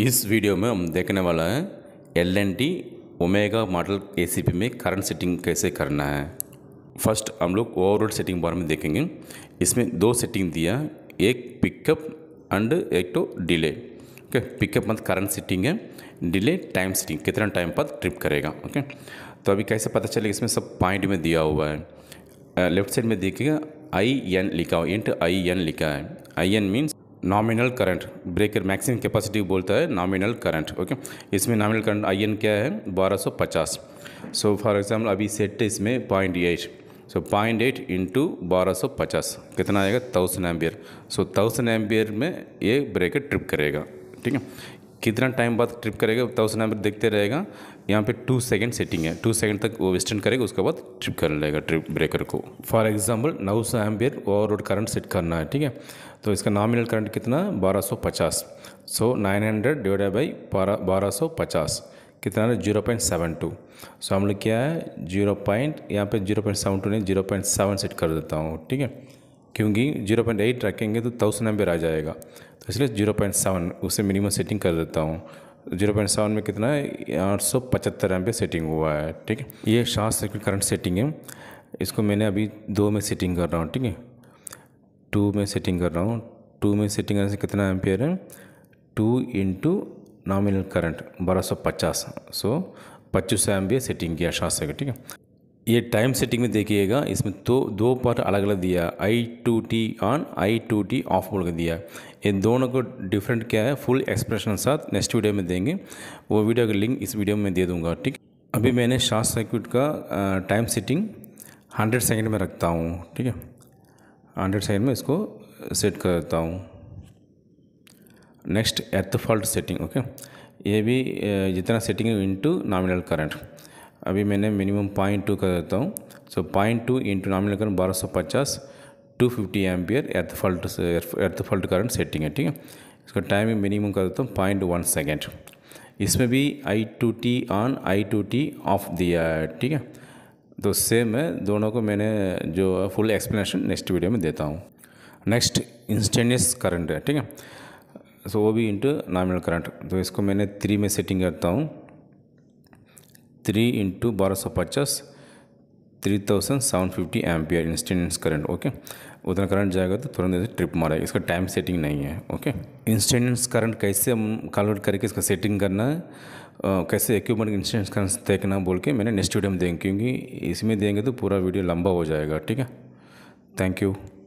इस वीडियो में हम देखने वाला है L N T Omega model A C P में करंट सेटिंग कैसे करना है फर्स्ट हम लोग ओवरऑल सेटिंग बारे में देखेंगे इसमें दो सेटिंग दिया एक पिकअप एंड एक तो डिले ओके पिकअप मतलब करंट सेटिंग है डिले टाइम सेटिंग कितना टाइम पर ट्रिप करेगा ओके तो अभी कैसे पता चलेगा इसमें सब पॉइंट में दिया हुआ है लेफ्ट uh, साइड में देखिएगा आई एन लिखा हो इंट आई एन लिखा है I N means nominal current breaker maximum capacity बोलता है नॉमिनल करंट ओके इसमें नॉमिनल करंट आई एन क्या है 1250 सो फॉर एग्जांपल अभी सेट है इसमें point eight so point eight into बारह सौ पचास कितना आएगा thousand ampere so thousand ampere में ये ब्रेकर ट्रिप करेगा ठीक है कितना टाइम बाद ट्रिप करेगा तब उस टाइम पर देखते रहेगा यहाँ पे टू सेकेंड सेटिंग है टू सेकेंड तक वो वेस्टर्न करेगा उसके बाद ट्रिप कर लेगा ट्रिप ब्रेकर को फॉर एग्जाम्पल नौ सौ ampere overload current set करना है ठीक है तो इसका नॉमिनल करंट कितना बारह सौ पचास so nine hundred divided by बारह सौ पचास कितना है zero point seven two so हम लोग क्या है जीरो पॉइंट यहाँ पर जीरो पॉइंट सेवन टू नहीं जीरो पॉइंट सेवन सेट कर देता हूँ ठीक है क्योंकि जीरो पॉइंट एट रखेंगे तो थाउजेंड एम्पेयर आ जाएगा तो इसलिए जीरो पॉइंट सेवन उसे मिनिमम सेटिंग कर देता हूँ जीरो पॉइंट सेवन में कितना है आठ सौ पचहत्तर एम सेटिंग हुआ है ठीक है ये शॉर्ट सर्किट करंट सेटिंग है इसको मैंने अभी दो में सेटिंग कर रहा हूँ ठीक है टू में सेटिंग कर रहा हूँ टू में सेटिंग करने से कितना एम्पेयर है टू इंटू नॉमिनल करंट बारह सौ पचास सो पच्चीस सौ एम्पियर सेटिंग किया शॉर्ट सर्किट ठीक है ये टाइम सेटिंग में देखिएगा इसमें तो दो पार्ट अलग अलग दिया I two T on I two T off बोल कर दिया इन दोनों को डिफरेंट क्या है फुल एक्सप्रेशन साथ नेक्स्ट वीडियो में देंगे वो वीडियो का लिंक इस वीडियो में दे दूंगा ठीक अभी मैंने शॉर्ट सर्किट का टाइम सेटिंग हंड्रेड सेकेंड में रखता हूँ ठीक है हंड्रेड सेकेंड में इसको सेट कर देता हूँ नेक्स्ट एथ फॉल्ट सेटिंग ओके ये भी जितना सेटिंग इंटू नॉमिनल करंट अभी मैंने मिनिमम पॉइंट टू कर देता हूँ so point two into nominal current बारह सौ पचास two fifty ampere earth fault earth fault current setting है ठीक है इसका टाइमिंग मिनिमम कर देता हूँ पॉइंट वन सेकेंड इसमें भी I two T on I two T off दिया है ठीक है तो सेम है दोनों को मैंने जो फुल एक्सप्लेनेशन नेक्स्ट वीडियो में देता हूँ नेक्स्ट इंस्टेंटियस करंट है ठीक है सो वो भी इंटू नॉमिनल करंट तो इसको मैंने थ्री में सेटिंग करता हूँ थ्री इंटू बारह सौ पचास three thousand seven fifty ampere instant current okay उतना करंट जाएगा तो तुरंत ऐसे ट्रिप मारेगा इसका टाइम सेटिंग नहीं है ओके इंस्टेंस करंट कैसे हम कैलकुलेट करके इसका सेटिंग करना है आ, कैसे इक्विपमेंट इंस्टेंस करंट देखना बोल के मैंने नेक्स्ट वीडियो में देंगे क्योंकि इसमें देंगे तो पूरा वीडियो लंबा हो जाएगा ठीक है थैंक यू